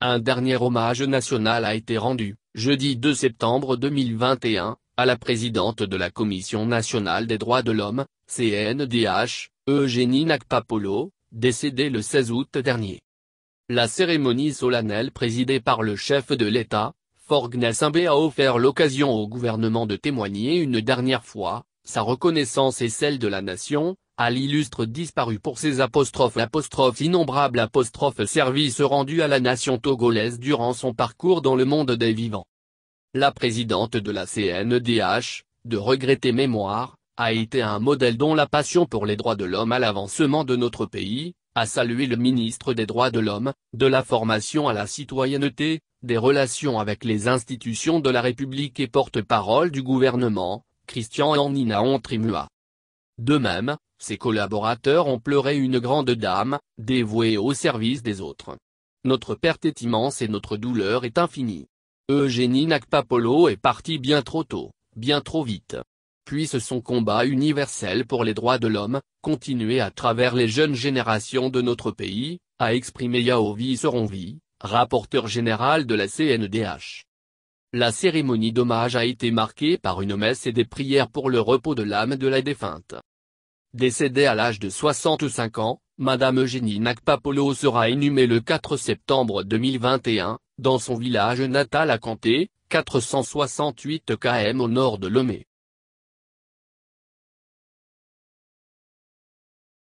Un dernier hommage national a été rendu, jeudi 2 septembre 2021, à la présidente de la Commission nationale des droits de l'homme, CNDH, Eugénie Nakpapolo, décédée le 16 août dernier. La cérémonie solennelle présidée par le chef de l'État, Forgna a offert l'occasion au gouvernement de témoigner une dernière fois, sa reconnaissance et celle de la nation, à l'illustre disparu pour ses apostrophes apostrophes innombrables apostrophes services rendus à la nation togolaise durant son parcours dans le monde des vivants. La présidente de la CNDH, de regretter mémoire, a été un modèle dont la passion pour les droits de l'homme à l'avancement de notre pays, a salué le ministre des droits de l'homme, de la formation à la citoyenneté, des relations avec les institutions de la République et porte-parole du gouvernement, Christian Anina Ontrimua. De même, ses collaborateurs ont pleuré une grande dame, dévouée au service des autres. Notre perte est immense et notre douleur est infinie. Eugénie Nakpapolo est partie bien trop tôt, bien trop vite. Puisse son combat universel pour les droits de l'homme, continuer à travers les jeunes générations de notre pays, a exprimé Yaovi Seronvi, rapporteur général de la CNDH. La cérémonie d'hommage a été marquée par une messe et des prières pour le repos de l'âme de la défunte. Décédée à l'âge de 65 ans, Madame Eugénie Nakpapolo sera inhumée le 4 septembre 2021, dans son village natal à Canté, 468 km au nord de Lomé.